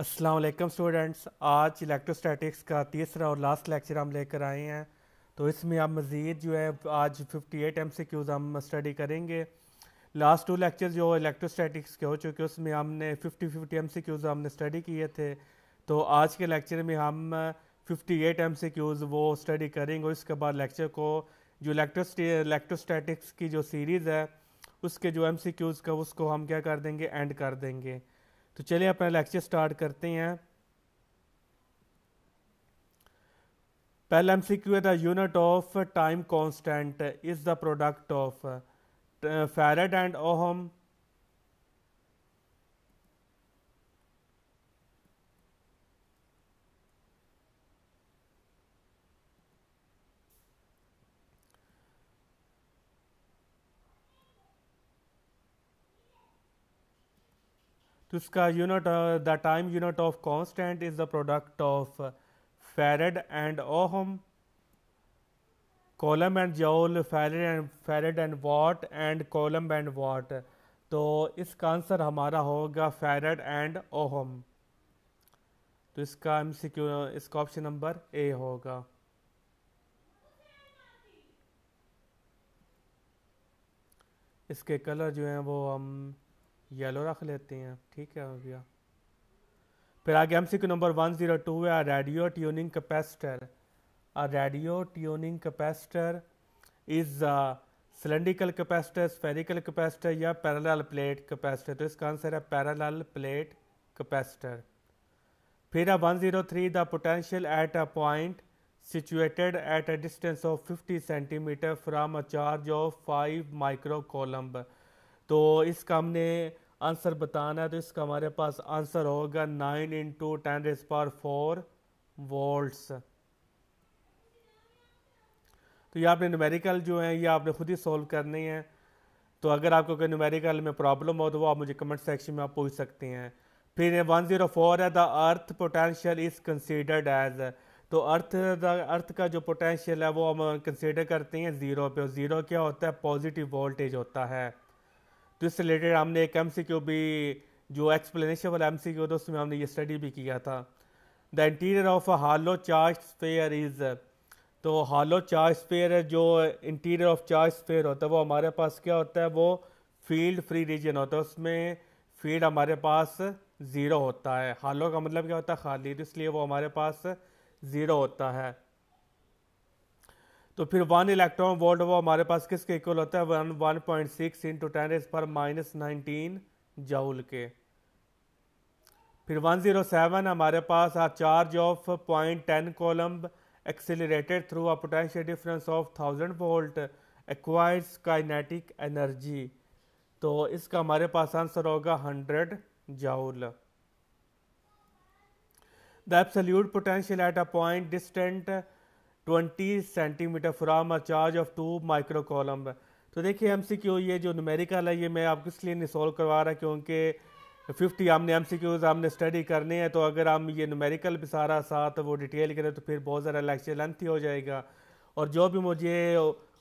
Aslam students आज electrostatics का तीसरा और लास्ट लेक्चर हम लेकर आए हैं तो इसमें हम मज़ीद जो है आज 58 एट एम हम स्टडी करेंगे लास्ट टू लेक्चर जो इलेक्ट्रोस्टैटिक्स के हो चुके उसमें हमने 50 50 एम हमने स्टडी किए थे तो आज के लेक्चर में हम 58 एट एम वो स्टडी करेंगे और इसके बाद लेक्चर को जो इलेक्ट्रोस्टैटिक्स की जो सीरीज़ है उसके जो एम का उसको हम क्या कर देंगे एंड कर देंगे तो चलिए अपना लेक्चर स्टार्ट करते हैं पहला एम सी क्यू है the unit of time constant is the product of farad and ohm तो इसका unit the time unit of constant is the product of farad and ohm coulomb and joule farad and farad and watt and coulomb and watt तो इसका answer हमारा होगा फेरेड and ohm तो इसका M C Q इसका option number A होगा इसके colour जो हैं वो हम येलो रख लेते हैं ठीक है भैया फिर आगे M C Q number one zero two है radio tuning capacitor a radio tuning capacitor is cylindrical capacitor spherical capacitor या पैरेलल प्लेट कैपेसिटर तो इसका आंसर है पैरेलल प्लेट कैपेसिटर फिर है one zero three the potential at a point situated at a distance of fifty centimetre from a charge of five micro coulomb तो इसका हमने answer बताना है तो इसका हमारे पास आंसर होगा nine into ten raise power four volts तो ये आपने न्यूमेरिकल जो है ये आपने खुद ही सॉल्व करनी है तो अगर आपको कोई न्यूमेरिकल में प्रॉब्लम हो तो वो आप मुझे कमेंट सेक्शन में आप पूछ सकते हैं फिर वन जीरो फोर है the earth potential is considered as तो अर्थ द अर्थ का जो पोटेंशियल है वो हम कंसिडर करते हैं ज़ीरो पे और ज़ीरो क्या होता है पॉजिटिव वोल्टेज होता है तो इससे रिलेटेड हमने एक एम भी जो एक्सप्लेनेशन वाला एम सी था उसमें हमने ये स्टडी भी किया था the interior of a hollow charge sphere is तो हालो चार्ज स्पेयर जो इंटीरियर ऑफ चार्ज स्पेयर होता है वो हमारे पास क्या होता है वो फील्ड फ्री रीजन होता है उसमें फील्ड हमारे पास ज़ीरो होता है हालो का मतलब क्या होता है खाली तो इसलिए वो हमारे पास ज़ीरो होता है तो फिर वन इलेक्ट्रॉन वोल्ट वो हमारे पास किसके इक्वल होता है one one point six into ten इस पर माइनस नाइनटीन जाउल के फिर वन जीरो सेवन हमारे पास a charge of point ten coulomb accelerated through a potential difference of thousand volt acquires kinetic energy तो इसका हमारे पास आंसर होगा hundred joule the absolute potential at a point distant twenty centimetre from a charge of two micro coulomb तो देखिए M C Q ये जो numerical है ये मैं आपको इसलिए नहीं सॉल्व करवा रहा क्योंकि फिफ्टी हमने एम सी क्यूज़ हमने स्टडी करने हैं तो अगर हम ये न्यूमेरिकल भी सारा साथ वो डिटेल करें तो फिर बहुत ज़्यादा लेक्चर लेंथी हो जाएगा और जो भी मुझे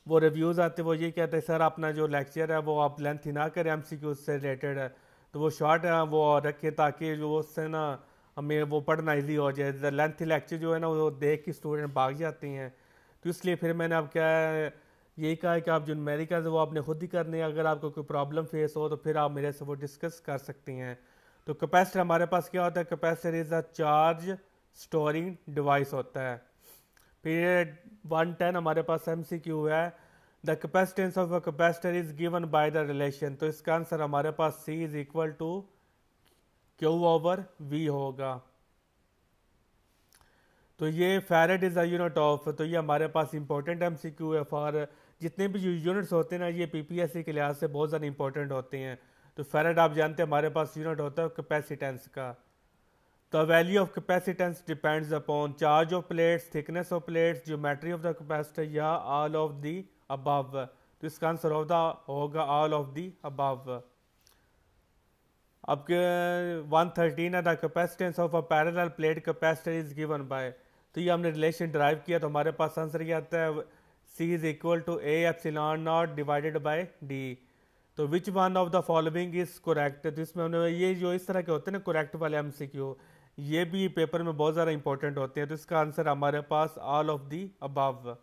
वो रिव्यूज़ आते वो ये कहते हैं सर अपना जो लेक्चर है वो आप लेंथी ना करें एम सी क्यूज़ से रिलेटेड है तो वो शॉर्ट है वो रखें ताकि वो उससे ना हमें वो पढ़ना ईजी हो जाए ज़्यादा लेंथी लेक्चर जो है ना वो देख के स्टूडेंट भाग जाती हैं तो इसलिए फिर मैंने अब क्या यही कहा है कि आप जो न्यूमेरिकल्स वो आपने खुद ही करने अगर आपको कोई प्रॉब्लम फेस हो तो फिर आप मेरे से वो डिस्कस कर सकती हैं तो कैपेसिटर हमारे पास क्या होता है capacitor is a charge storing device होता है फिर वन टेन हमारे पास एम सी क्यू है the capacitance of a capacitor is given by the relation तो इसका आंसर हमारे पास C is equal to Q over V होगा तो ये farad is a unit of तो ये हमारे पास इंपॉर्टेंट एम सी क्यू है फॉर जितने भी यूनिट्स होते हैं ना ये पी पी एस सी के लिहाज से बहुत ज़्यादा इंपॉर्टेंट होते हैं तो फेरेड आप जानते हैं हमारे पास यूनिट होता है कैपेसिटेंस का the value of capacitance depends upon charge of plates thickness of plates geometry of the capacitor या ऑल ऑफ दी अबव तो इसका आंसर होता होगा ऑल ऑफ दी अबव आपके 113 है the capacitance of a parallel plate capacitor is given by तो ये हमने रिलेशन ड्राइव किया तो हमारे पास आंसर क्या आता है C is equal to A C naught divided by D तो which one of the following is correct तो इसमें हमने ये जो इस तरह के होते हैं ना करेक्ट वाले एम सी क्यू ये भी पेपर में बहुत ज़्यादा इंपॉर्टेंट होते हैं तो इसका आंसर हमारे पास all of the above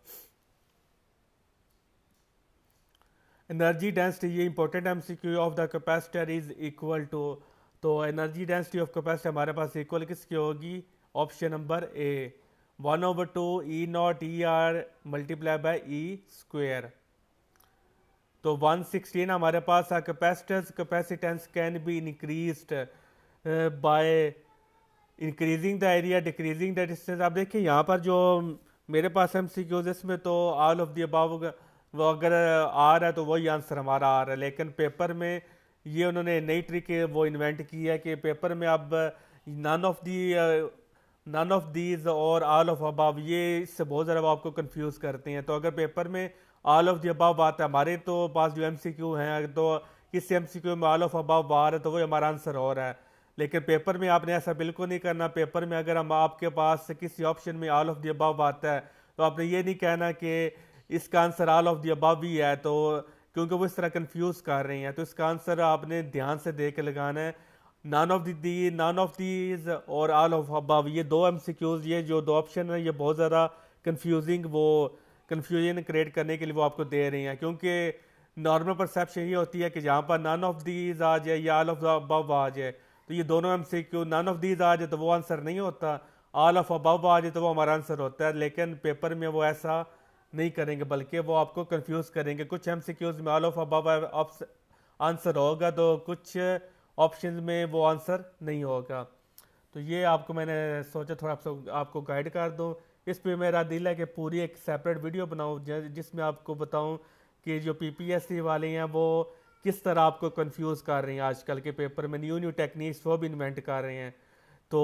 energy energy density important MCQ of the capacitor is equal to तो एनर्जी डेंसिटी ऑफ कैपेसिटर हमारे पास इक्वल किसकी होगी option number A one over two E naught E R multiply by E square तो 116 हमारे पास है capacitance capacitance can be increased by increasing the area decreasing the distance आप देखिए यहाँ पर जो मेरे पास एम सी क्यूज इसमें तो ऑल ऑफ दी अबाव वो अगर आ रहा है तो वही आंसर हमारा आ रहा है लेकिन पेपर में ये उन्होंने नई ट्रिक वो इन्वेंट की है कि पेपर में अब none of the none of these और आल ऑफ अबाव ये इससे बहुत ज़्यादा वो आपको कन्फ्यूज़ करते हैं तो अगर पेपर में आल ऑफ दी अबाव आता है हमारे तो पास जो एम सी क्यू हैं तो किस एम सी क्यू में आल ऑफ अबाव आ रहा है तो वही हमारा आंसर हो रहा है लेकिन पेपर में आपने ऐसा बिल्कुल नहीं करना पेपर में अगर हम आपके पास किसी ऑप्शन में आल ऑफ दी अबाव आता है तो आपने ये नहीं कहना कि इसका answer all of the above ही है तो क्योंकि वो इस तरह कंफ्यूज कर रही हैं तो इसका आंसर आपने ध्यान से देख के लगाना है none of the none of these और आल ऑफ अबव ये दो एम ये जो दो ऑप्शन है ये बहुत ज़्यादा कन्फ्यूजिंग वो कन्फ्यूजन क्रिएट करने के लिए वो आपको दे रही हैं क्योंकि नॉर्मल परसेप्शन ये होती है कि जहाँ पर नान ऑफ दीज आ जाए या आल ऑफ अबव आ जाए तो ये दोनों M C Q none of these आ जाए तो वो आंसर नहीं होता आल ऑफ अबव आ जाए तो वो हमारा आंसर होता है लेकिन पेपर में वो ऐसा नहीं करेंगे बल्कि वो आपको कंफ्यूज करेंगे कुछ एम सी क्यूज़ में ऑल ऑफ अबव आंसर होगा तो कुछ ऑप्शन में वो आंसर नहीं होगा तो ये आपको मैंने सोचा थोड़ा आपको आपको गाइड कर दूँ इस पर मेरा दिल है कि पूरी एक सेपरेट वीडियो बनाऊँ जिसमें आपको बताऊँ कि जो पीपीएससी वाले हैं वो किस तरह आपको कंफ्यूज कर रहे हैं आजकल के पेपर में न्यू न्यू टेक्निक्स वो भी इन्वेंट कर रहे हैं तो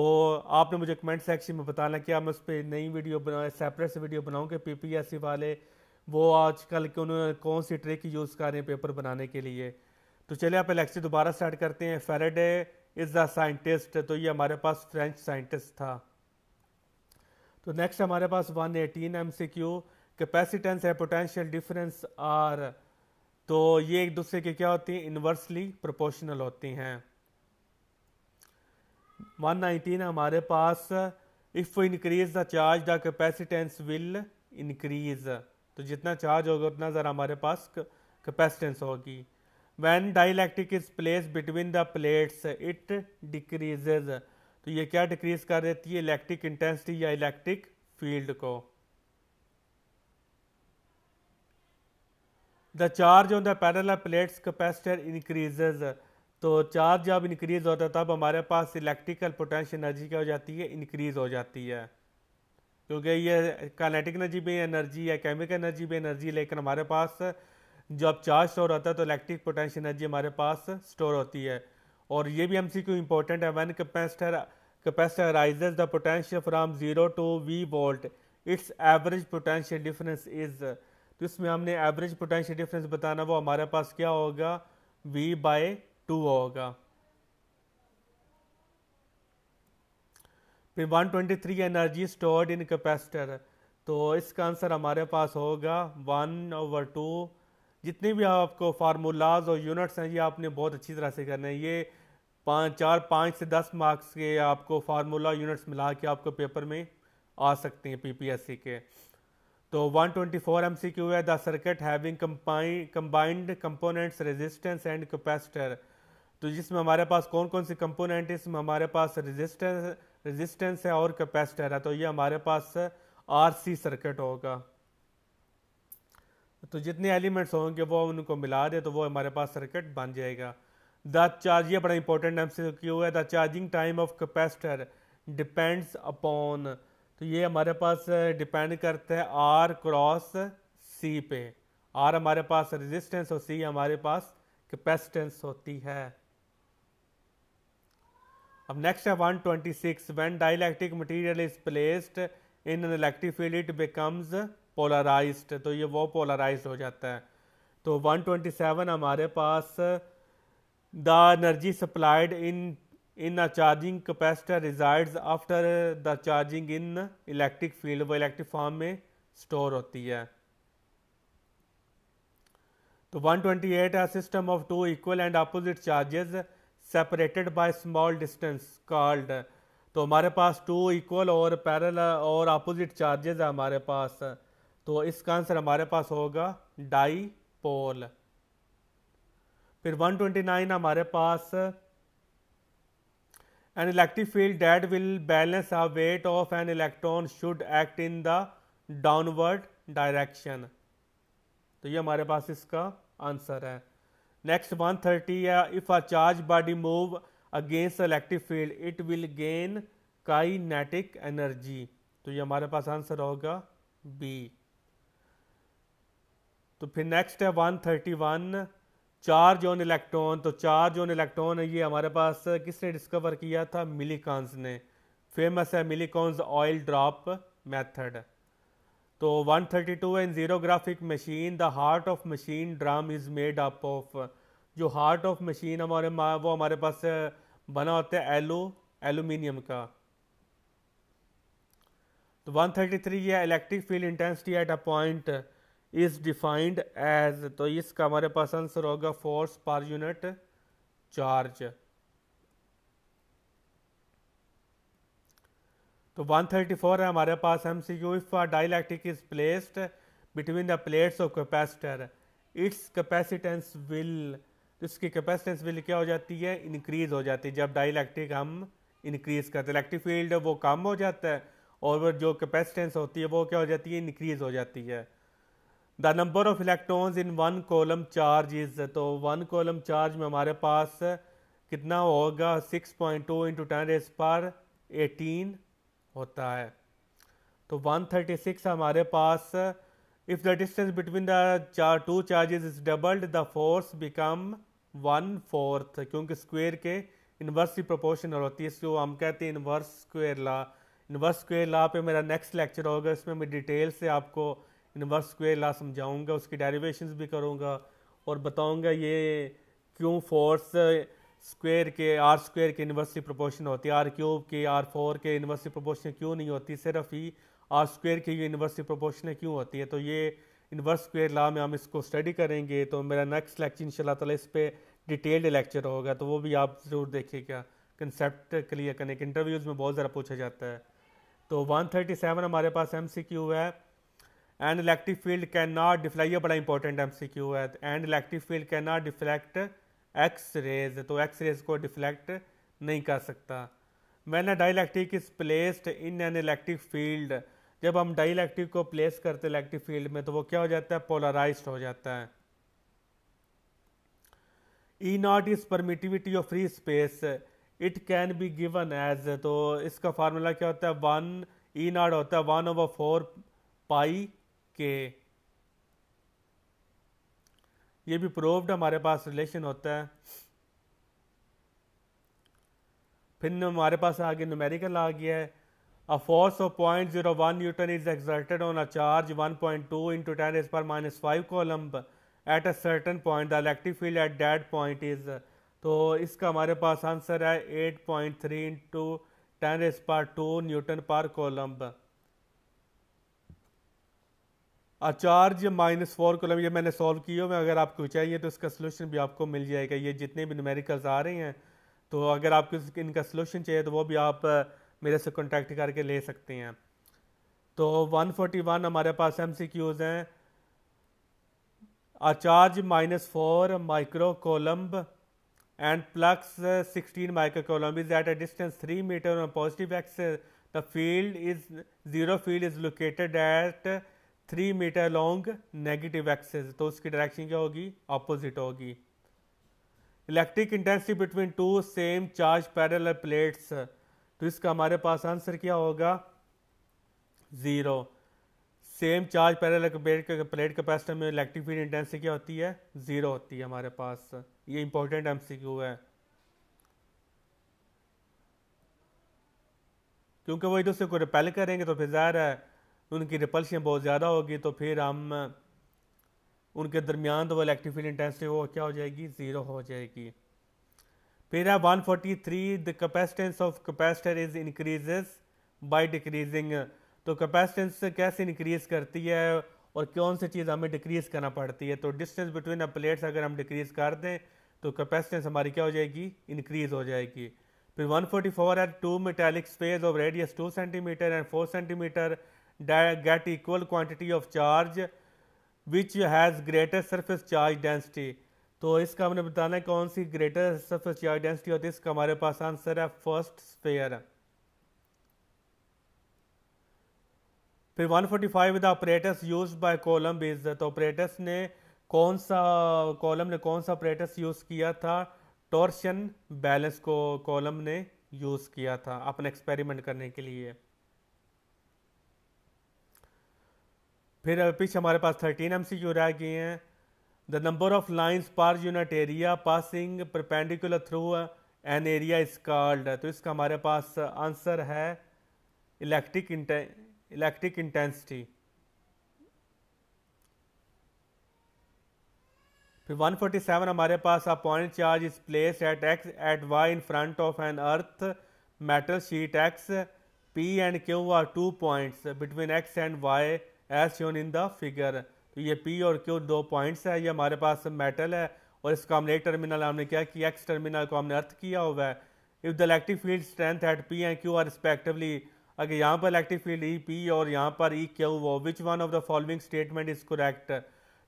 आपने मुझे कमेंट सेक्शन में बताना क्या मैं उस पर नई वीडियो बनाए सेपरेट से वीडियो बनाऊँ कि पी पी एस सी वाले वो आजकल के उन्होंने कौन सी ट्रिक यूज़ कर रहे हैं पेपर बनाने के लिए तो चलिए आप लेक्चर दोबारा स्टार्ट करते हैं फेरेडे इज़ द साइंटिस्ट तो ये हमारे पास फ्रेंच साइंटिस्ट था तो नेक्स्ट हमारे पास 118 eighteen M C Q capacitance है पोटेंशियल डिफरेंस आर तो ये एक दूसरे के क्या होती हैं इन्वर्सली प्रोपोर्शनल होती हैं 119 हमारे पास if increase the charge the capacitance will increase तो जितना चार्ज होगा उतना ज़रा हमारे पास कैपेसिटेंस होगी when dielectric is place between the plates it decreases तो ये क्या डिक्रीज कर देती है इलेक्ट्रिक इंटेंसिटी या इलेक्ट्रिक फील्ड को the charge on the parallel plates capacitor increases तो चार्ज जब इंक्रीज़ होता है तब हमारे पास इलेक्ट्रिकल पोटेंशियल एनर्जी क्या हो जाती है इंक्रीज़ हो जाती है क्योंकि ये कैनेटिक एनर्जी भी एनर्जी या केमिकल एनर्जी भी एनर्जी लेकिन हमारे पास जब चार्ज स्टोर होता है तो इलेक्ट्रिक पोटेंशियल एनर्जी हमारे पास स्टोर होती है और ये भी हमसे सी इंपॉर्टेंट इम्पोर्टेंट है one capacitor capacitor raises the potential from zero to V volt its average potential difference is तो इसमें हमने एवरेज पोटेंशियल डिफरेंस बताना वो हमारे पास क्या होगा वी बाई टू होगा फिर 123 एनर्जी स्टोर्ड इन कैपेसिटर तो इसका आंसर हमारे पास होगा वन ओवर टू जितने भी आपको फार्मूलाज और यूनिट्स हैं ये आपने बहुत अच्छी तरह से करना है ये पाँच चार पाँच से दस मार्क्स के आपको फार्मूला यूनिट्स मिला के आपको पेपर में आ सकते हैं पीपीएससी के तो 124 क्यू है the circuit having combined components resistance and capacitor तो जिसमें हमारे पास कौन कौन से कंपोनेंट है इसमें हमारे पास रेजिस्टेंस रेजिस्टेंस है और कैपेसिटर है तो ये हमारे पास आरसी सर्किट होगा तो जितने एलिमेंट्स होंगे वो उनको मिला दे तो वो हमारे पास सर्किट बन जाएगा द चार्ज ये बड़ा इंपॉर्टेंट एम से क्यू है the charging time of capacitor depends upon तो ये हमारे पास डिपेंड करता है आर क्रॉस सी पे आर हमारे पास रेजिस्टेंस और सी हमारे पास कैपेसिटेंस होती है अब नेक्स्ट है 126 when dielectric material is placed in an electric field it becomes polarised तो ये वो पोलराइज्ड हो जाता है तो 127 हमारे पास the energy supplied in in a charging capacitor resides after the charging in electric field वो इलेक्ट्रिक फॉर्म में स्टोर होती है तो वन ट्वेंटी एट है system of two equal and opposite charges separated by small distance called तो हमारे पास two equal और पैरल और अपोजिट चार्जेज है हमारे पास तो इसका आंसर हमारे पास होगा डाई पोल फिर 129 हमारे पास an electric field that will balance a weight of an electron should act in the downward direction तो ये हमारे पास इसका आंसर है 130 वन थर्टी है if a charge body move against electric field it will gain kinetic energy तो ये हमारे पास आंसर होगा बी तो फिर नेक्स्ट है one thirty one charge on electron तो चार्ज ऑन इलेक्ट्रॉन ये हमारे पास किसने डिस्कवर किया था मिलीकॉन्स ने फेमस है मिलीकॉन्स ऑयल ड्रॉप मेथड तो 132 and graphic machine the heart of machine drum is made up of जो हार्ट ऑफ मशीन हमारे वो हमारे पास बना होता है एलो एलुमिनियम का तो 133 या electric field intensity at a point is defined as तो इसका हमारे पास आंसर होगा फोर्स पर यूनिट चार्ज तो 134 है हमारे पास M C U if dielectric is placed between the plates of capacitor its capacitance will तो इसकी कैपेसिटेंस विल क्या हो जाती है इंक्रीज़ हो जाती है जब डाइलैक्ट्रिक हम इंक्रीज़ करते हैं इलेक्ट्रिक फील्ड वो कम हो जाता है और वो जो कैपेसिटेंस होती है वो क्या हो जाती है इंक्रीज़ हो जाती है the number of electrons in one coulomb charge is तो वन कॉलम चार्ज में हमारे पास कितना होगा six point two into ten raise पर एटीन होता है तो 136 हमारे पास if the distance between the चार two charges is doubled the force become one fourth क्योंकि स्क्वेयर के इन्वर्स ही प्रोपोर्शनल होती है इसको हम कहते हैं inverse square law inverse square law पे मेरा नेक्स्ट लेक्चर होगा इसमें मैं डिटेल से आपको इन्वर्स स्क्वेयर ला समझाऊंगा उसकी डेरिवेशंस भी करूँगा और बताऊँगा ये क्यों फोर्स स्क्वायर के आर स्क्वायर के इन्वर्सली प्रोपोर्शन होती है आर क्यूब के आर फोर के इन्वर्सली प्रोपोर्शन क्यों नहीं होती सिर्फ ही आर स्क्वायर की इन्वर्सली प्रोपोर्शन क्यों होती है तो ये इन्वर्स स्क्वायर ला में हम इसको स्टडी करेंगे तो मेरा नेक्स्ट लेक्चर इंशाल्लाह ताला इस पर डिटेल्ड लेक्चर होगा तो वो भी आप ज़रूर देखिएगा कंसेप्ट क्लियर करने के इंटरव्यूज़ में बहुत ज़रा पूछा जाता है तो 137 हमारे पास एम है and electric field can not deflect ये बड़ा इंपॉर्टेंट एम है and electric field can not deflect X rays तो एक्स रेज को डिफ्लेक्ट नहीं कर सकता when a dielectric is placed in an electric field जब हम डाइलैक्ट्रिक को प्लेस करते इलेक्ट्रिक फील्ड में तो वो क्या हो जाता है पोलराइज हो जाता है E naught is permittivity of free space it can be given as तो इसका फार्मूला क्या होता है वन ई नॉट होता है वन ओवर फोर पाई के ये भी प्रूव्ड हमारे पास रिलेशन होता है फिर हमारे पास आगे न्यूमेरिकल आ गया है a force of point zero one newton is exerted on a charge one point two into ten is per minus five coulomb at a certain point the electric field at that point is तो इसका हमारे पास answer है eight point three into ten is per two newton per coulomb charge minus four coulomb ये मैंने solve की हो मैं अगर आपको चाहिए तो इसका सोल्यूशन भी आपको मिल जाएगा ये जितने भी न्यूमेरिकल्स आ रहे हैं तो अगर आपको इनका सोल्यूशन चाहिए तो वो भी आप मेरे से कॉन्टैक्ट करके ले सकते हैं तो 141 हमारे पास एम सी क्यूज़ हैं a charge minus four micro coulomb and plus sixteen micro coulomb is at a distance three metre on positive X the field is zero field is located at three metre long negative axis तो उसकी direction क्या होगी opposite होगी electric intensity between two same charge parallel plates तो इसका हमारे पास answer क्या होगा zero same charge parallel plate capacitor में इलेक्ट्रिक फील्ड इंटेंसिटी क्या होती है ज़ीरो होती है हमारे पास ये इंपॉर्टेंट एम है क्योंकि वो एक दूसरे को रिपेल करेंगे तो फिर ज़ाहिर है उनकी रिपल्शन बहुत ज़्यादा होगी तो फिर हम उनके दरमियान तो इलेक्ट्रिक फील्ड इंटेंसिटी वो क्या हो जाएगी ज़ीरो हो जाएगी फिर है 143 the capacitance of capacitor is increases by decreasing तो कैपेसिटेंस कैसे इंक्रीज करती है और कौन सी चीज़ हमें डिक्रीज़ करना पड़ती है तो डिस्टेंस बिटवीन अ प्लेट्स अगर हम डिक्रीज़ कर दें तो कैपेसिटेंस हमारी क्या हो जाएगी इंक्रीज़ हो जाएगी फिर 144 फोर्टी फोर है two metallic space of radius two centimetre and four centimetre get equal quantity of charge which has greater surface charge density तो इसका हमने बताना है कौन सी ग्रेटर सरफेस चार्ज डेंसिटी होती है इसका हमारे पास आंसर है फर्स्ट स्पेयर फिर 145 forty five the operators use by coulomb based तो ऑपरेटर्स ने कौन सा कॉलम ने कौन सा ऑपरेटर्स यूज़ किया था टॉर्शन बैलेंस को कॉलम ने यूज़ किया था अपने एक्सपेरिमेंट करने के लिए फिर पीछे हमारे पास थर्टीन एम सी क्यू रह गए हैं the number of lines per unit area passing perpendicular through an area is called तो इसका हमारे पास आंसर uh, है इलेक्ट्रिक इलेक्ट्रिक इंटेंसिटी फिर 147 हमारे पास a point charge is place at X at Y in front of an earth metal sheet X P and Q are two points between X and Y as shown in the figure तो ये P और Q दो points है ये हमारे पास metal है और इसका हमने एक टर्मिनल हमने क्या किया एक्स टर्मिनल को हमने अर्थ किया हुआ है if the electric field strength at P and Q are respectively अगर यहाँ पर इलेक्ट्रिक फील्ड ई पी और यहाँ पर ई e, क्यू वो which one of the following statement is correct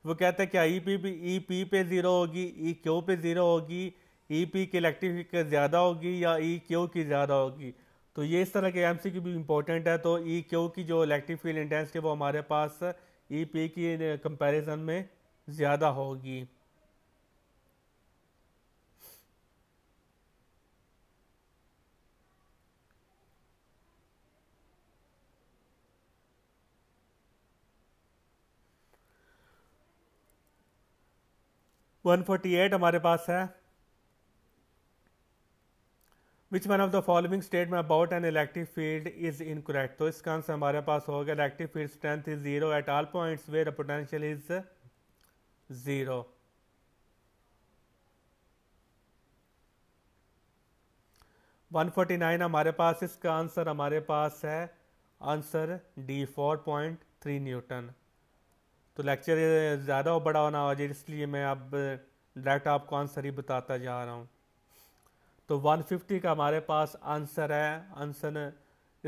वो कहते हैं क्या E P P E P पे ज़ीरो होगी ई e, क्यू पे ज़ीरो होगी ई e, पी की इलेक्ट्रिक ज़्यादा होगी या ई क्यू की ज़्यादा होगी तो ये इस तरह के एम भी इम्पोर्टेंट है तो ई क्यू की जो इलेक्ट्रिक फील्ड इंटेंसिटी वो हमारे पास ई e पी की कंपेरिजन में ज़्यादा होगी वन फोर्टी एट हमारे पास है which one of the following statement about an electric field is incorrect तो इसका आंसर हमारे पास होगा electric field strength is zero at all points where potential is zero one forty nine हमारे पास इसका आंसर हमारे पास है answer D four point three newton तो लेक्चर ज़्यादा बड़ा होना हो इसलिए मैं अब डायरेक्ट आपको आंसर ही बताता जा रहा हूँ तो 150 का हमारे पास आंसर है आंसर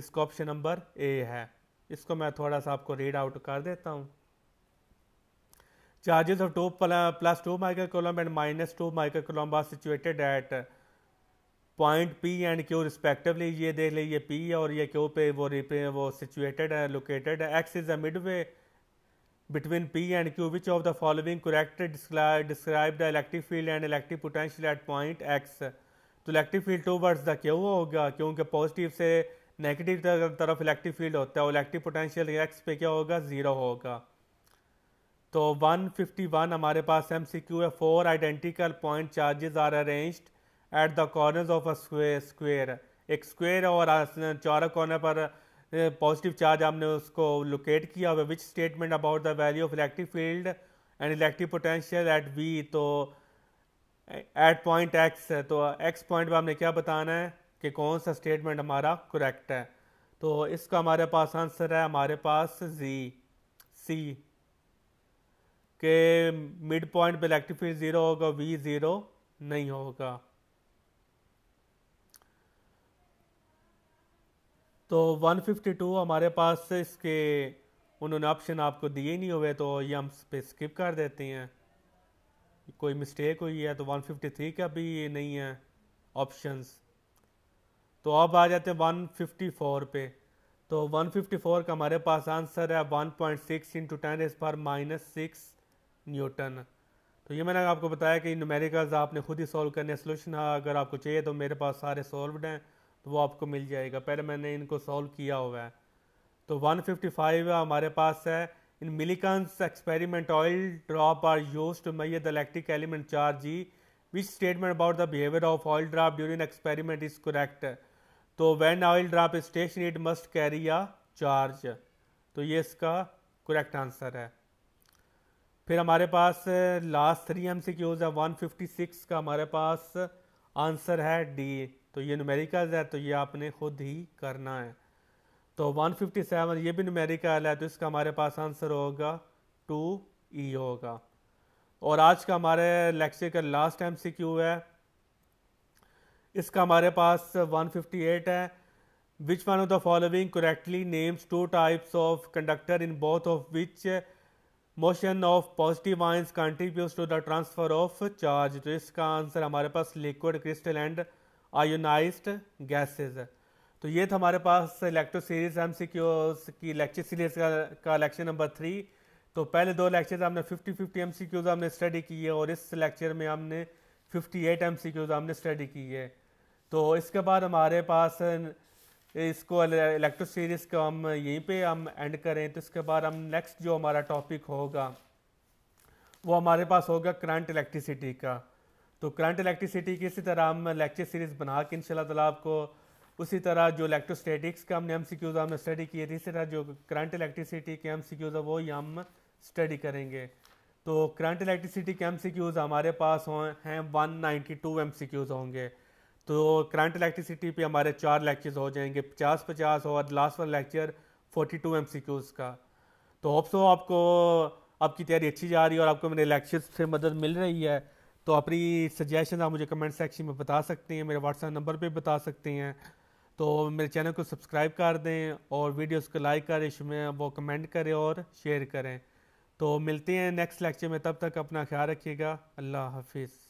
इसका ऑप्शन नंबर ए है इसको मैं थोड़ा सा आपको रीड आउट कर देता हूँ charges plus two plus 2 microcoulomb and minus 2 microcoulomb are situated at point P and Q respectively ये देख लीजिए पी और ये क्यू पे वो रिपे वो सिचुएटेड है लोकेटेड है X is a mid way between P and Q which of the following correct describe the electric field and electric potential at point X तो electric field towards the क्यों होगा क्योंकि positive से negative तरफ electric field होता है और electric potential x पे क्या होगा ज़ीरो होगा तो 151 हमारे पास एम सी क्यू है four identical point charges are arrange at the corner of a square एक स्क्वेयर और चारों कॉर्नर पर पॉजिटिव चार्ज हमने उसको लोकेट किया हुआ which statement about the value of electric field and electric potential at V तो एट पॉइंट एक्स है तो एक्स पॉइंट पर हमने क्या बताना है कि कौन सा स्टेटमेंट हमारा करेक्ट है तो इसका हमारे पास आंसर है हमारे पास जी सी के मिड पॉइंट पर इलेक्ट्रिक फील्ड ज़ीरो होगा वी ज़ीरो नहीं होगा तो 152 हमारे पास इसके उन्होंने ऑप्शन आपको दिए नहीं हुए तो ये हम पे स्किप कर देते हैं कोई मिस्टेक हुई है तो 153 का भी ये नहीं है ऑप्शंस तो अब आ जाते हैं 154 पे तो 154 का हमारे पास आंसर है 1.6 पॉइंट सिक्स इंटू टेन इस पर माइनस सिक्स न्यूटन तो ये मैंने आपको बताया कि न्यूमेरिकल्स आपने खुद ही सॉल्व करने सोल्यूशन अगर आपको चाहिए तो मेरे पास सारे सॉल्व्ड हैं तो वो आपको मिल जाएगा पहले मैंने इनको सॉल्व किया हुआ है तो 155 हमारे पास है in Millikan's experiment oil drop are use to may the electric element charge ही which statement about the behaviour of oil drop during experiment is correct तो when oil drop station it must carry a charge तो ये इसका correct answer है फिर हमारे पास last three M C Qs है वन फिफ्टी सिक्स का हमारे पास आंसर है डी तो ये न्यूमेरिकल है तो ये आपने खुद ही करना है तो 157 ये भी न्यूमेरिकल है तो इसका हमारे पास आंसर होगा टू ई e होगा और आज का हमारे लेक्चर का लास्ट एम सी क्यू है इसका हमारे पास 158 है which one of the following correctly names two types of conductor in both of which motion of positive ions contribute to the transfer of charge तो इसका आंसर हमारे पास liquid crystal and ionize gases है तो ये था हमारे पास लेक्चर सीरीज एम की लेक्चर सीरीज का का लेक्चर नंबर थ्री तो पहले दो लेक्चर हमने 50 50 एम हमने स्टडी की है और इस लेक्चर में हमने 58 एट एम हमने स्टडी की है तो इसके बाद हमारे पास इसको इलेक्ट्रो सीरीज को हम यहीं पे हम एंड करें तो इसके बाद हम नेक्स्ट जो हमारा टॉपिक होगा वो हमारे पास होगा करंट इलेक्ट्रिसिटी का तो करंट इलेक्ट्रिसिटी की इसी तरह हम लेक्चर सीरीज़ बना के इन शाला आपको उसी तरह जो इलेक्ट्रोस्टैटिक्स का हमने एम सी क्यूज़ हमने स्टडी किए थे इसी तरह जो करंट इलेक्ट्रिसिटी के एम सी क्यूज़ वो ही हम स्टडी करेंगे तो करंट इलेक्ट्रिसिटी के एम सी क्यूज़ हमारे पास हो हैं one ninety two M C Qs होंगे तो करंट इलेक्ट्रिसिटी पे हमारे चार लेक्चर्स हो जाएंगे पचास पचास और लास्ट वाला lecture forty two M C Qs का तो होप्स हो आपको आपकी तैयारी अच्छी जा रही है और आपको मेरे लेक्चर से मदद मिल रही है तो अपनी सजेशन आप मुझे कमेंट सेक्शन में बता सकते हैं मेरे व्हाट्सएप नंबर पर बता सकते हैं तो मेरे चैनल को सब्सक्राइब कर दें और वीडियोस को लाइक करें इसमें वो कमेंट करें और शेयर करें तो मिलते हैं नेक्स्ट लेक्चर में तब तक अपना ख्याल रखिएगा अल्लाह हाफिज़